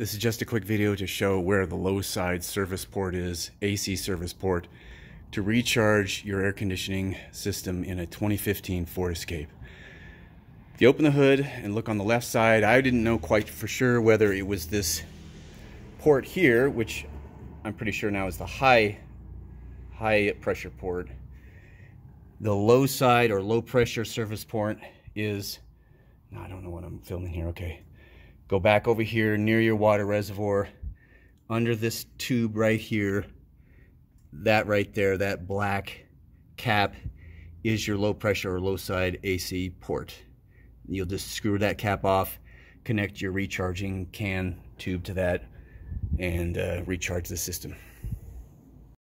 This is just a quick video to show where the low side service port is, AC service port, to recharge your air conditioning system in a 2015 Ford Escape. If you open the hood and look on the left side, I didn't know quite for sure whether it was this port here, which I'm pretty sure now is the high, high pressure port. The low side or low pressure service port is, I don't know what I'm filming here, okay go back over here near your water reservoir, under this tube right here, that right there, that black cap is your low pressure or low side AC port. You'll just screw that cap off, connect your recharging can tube to that, and uh, recharge the system.